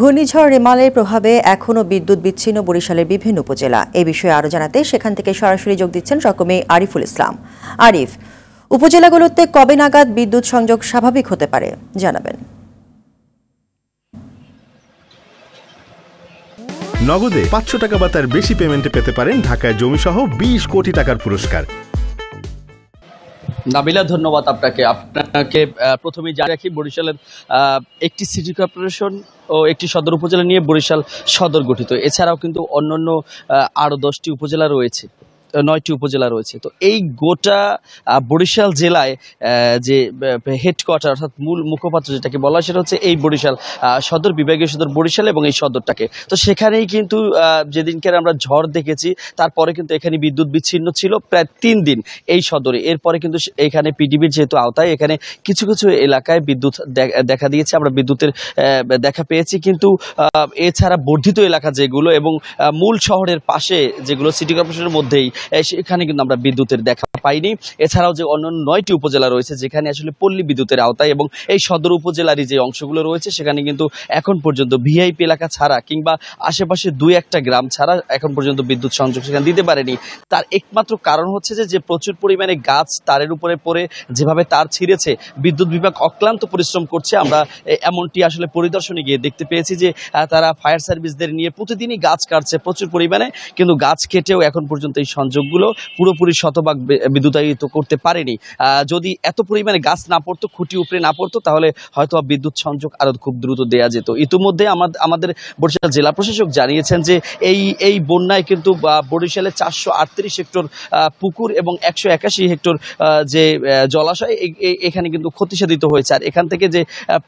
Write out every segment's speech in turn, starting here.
ঘূর্ণিঝড় রেমালের প্রভাবে এখনও বিদ্যুৎ বিচ্ছিন্ন বরিশালের বিভিন্ন উপজেলা এ বিষয়ে আরও জানাতে সেখান থেকে সরাসরি যোগ দিচ্ছেন সকমে আরিফুল ইসলাম আরিফ উপজেলাগুলোতে কবে নাগাদ বিদ্যুৎ সংযোগ স্বাভাবিক হতে পারে জানাবেন নগদে পাঁচশো টাকা বা তার বেশি পেমেন্টে পেতে পারেন ঢাকায় জমিসহ বিশ কোটি টাকার পুরস্কার নাবিলা ধন্যবাদ আপনাকে আপনাকে প্রথমে যা রাখি বরিশালের একটি সিটি কর্পোরেশন ও একটি সদর উপজেলা নিয়ে বরিশাল সদর গঠিত এছাড়াও কিন্তু অন্যান্য আরও দশটি উপজেলা রয়েছে নয়টি উপজেলা রয়েছে তো এই গোটা বরিশাল জেলায় যে হেডকোয়ার্টার অর্থাৎ মূল মুখপাত্র যেটাকে বলা হয় সেটা হচ্ছে এই বরিশাল সদর বিভাগীয় সদর বরিশাল এবং এই সদরটাকে তো সেখানেই কিন্তু যেদিনকে আমরা ঝড় দেখেছি তারপরে কিন্তু এখানে বিদ্যুৎ বিচ্ছিন্ন ছিল প্রায় তিন দিন এই সদরে এরপরে কিন্তু এখানে পিডিবির যেহেতু আওতায় এখানে কিছু কিছু এলাকায় বিদ্যুৎ দেখা দিয়েছে আমরা বিদ্যুতের দেখা পেয়েছি কিন্তু এছাড়া বর্ধিত এলাকা যেগুলো এবং মূল শহরের পাশে যেগুলো সিটি কর্পোরেশনের মধ্যেই সেখানে কিন্তু আমরা বিদ্যুতের দেখা পাইনি এছাড়াও যে অন্যান্য নয়টি উপজেলা রয়েছে যেখানে আসলে পল্লী বিদ্যুতের আওতায় এবং এই সদর উপজেলারই যে অংশগুলো রয়েছে সেখানে কিন্তু এখন পর্যন্ত ভিআইপি এলাকা ছাড়া কিংবা আশেপাশে দুই একটা গ্রাম ছাড়া এখন পর্যন্ত বিদ্যুৎ সংযোগ সেখানে দিতে পারেনি তার একমাত্র কারণ হচ্ছে যে যে প্রচুর পরিমাণে গাছ তারের উপরে পড়ে যেভাবে তার ছিঁড়েছে বিদ্যুৎ বিভাগ অক্লান্ত পরিশ্রম করছে আমরা এমনটি আসলে পরিদর্শনে গিয়ে দেখতে পেয়েছি যে তারা ফায়ার সার্ভিসদের নিয়ে প্রতিদিনই গাছ কাটছে প্রচুর পরিমাণে কিন্তু গাছ কেটেও এখন পর্যন্ত এই সংযোগ সংযোগগুলো পুরোপুরি শতভাগ বিদ্যুতায়িত করতে পারেনি যদি এত পরিমাণে গাছ না পড়তো খুঁটি উপরে না পড়তো তাহলে হয়তো বিদ্যুৎ সংযোগ আরও খুব দ্রুত দেয়া যেত ইতিমধ্যে আমাদের বরিশাল জেলা প্রশাসক জানিয়েছেন যে এই এই বন্যায় কিন্তু বরিশালে চারশো আটত্রিশ হেক্টর পুকুর এবং একশো একাশি হেক্টর যে জলাশয় এখানে কিন্তু ক্ষতিসাধিত হয়েছে আর এখান থেকে যে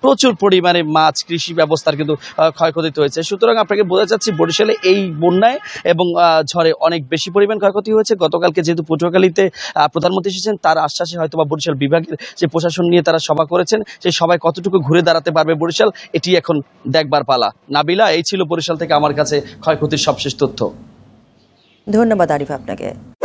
প্রচুর পরিমাণে মাছ কৃষি ব্যবস্থার কিন্তু ক্ষয়ক্ষতি হয়েছে সুতরাং আপনাকে বোঝা যাচ্ছে বরিশালে এই বন্যায় এবং ঝড়ে অনেক বেশি পরিমাণ ক্ষয়ক্ষতি হয়েছে গতকালকে যেহেতু পটুয়াখালীতে প্রধানমন্ত্রী এসেছেন তার আশ্বাসে হয়তো বা বরিশাল বিভাগের যে প্রশাসন নিয়ে তারা সভা করেছেন সেই সবাই কতটুকু ঘুরে দাঁড়াতে পারবে বরিশাল এটি এখন দেখবার পালা নাবিলা এই ছিল বরিশাল থেকে আমার কাছে ক্ষয়ক্ষতির সবশেষ তথ্য ধন্যবাদ আরিফ আপনাকে